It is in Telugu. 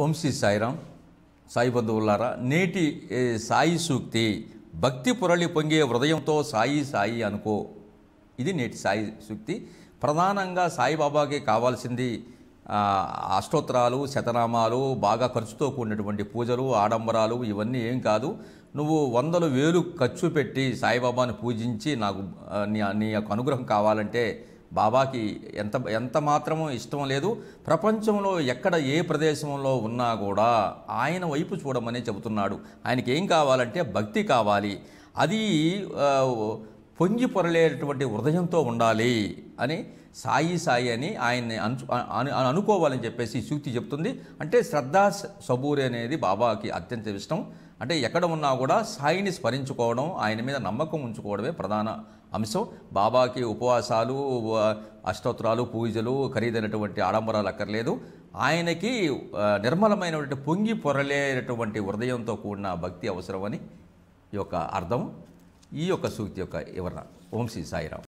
వంశీ సాయిరాం సాయి బంధువులారా నేటి సాయి సూక్తి భక్తి పురళి పొంగే హృదయంతో సాయి సాయి అనుకో ఇది నేటి సాయి సూక్తి ప్రధానంగా సాయిబాబాకి కావాల్సింది అష్టోత్తరాలు శతనామాలు బాగా ఖర్చుతో కూడినటువంటి పూజలు ఆడంబరాలు ఇవన్నీ ఏం కాదు నువ్వు వందలు వేలు ఖర్చు పెట్టి సాయిబాబాను పూజించి నాకు నీ యొక్క అనుగ్రహం కావాలంటే బాబాకి ఎంత ఎంత మాత్రమూ ఇష్టం లేదు ప్రపంచంలో ఎక్కడ ఏ ప్రదేశంలో ఉన్నా కూడా ఆయన వైపు చూడమని చెబుతున్నాడు ఆయనకి ఏం కావాలంటే భక్తి కావాలి అది పొంగి పొరలేటువంటి హృదయంతో ఉండాలి అని సాయి సాయి అని ఆయన్ని అను అనుకోవాలని చెప్పేసి సూక్తి చెప్తుంది అంటే శ్రద్ధా సబూరి అనేది బాబాకి అత్యంత ఇష్టం అంటే ఎక్కడ ఉన్నా కూడా సాయిని స్మరించుకోవడం ఆయన మీద నమ్మకం ఉంచుకోవడమే ప్రధాన అంశం బాబాకి ఉపవాసాలు అష్టోత్తరాలు పూజలు ఖరీదైనటువంటి ఆడంబరాలు అక్కర్లేదు ఆయనకి నిర్మలమైనటువంటి పొంగి పొరలేటువంటి హృదయంతో కూడిన భక్తి అవసరమని ఈ యొక్క అర్థం ఈ యొక్క సూక్తి యొక్క వివరణ ఓం శ్రీ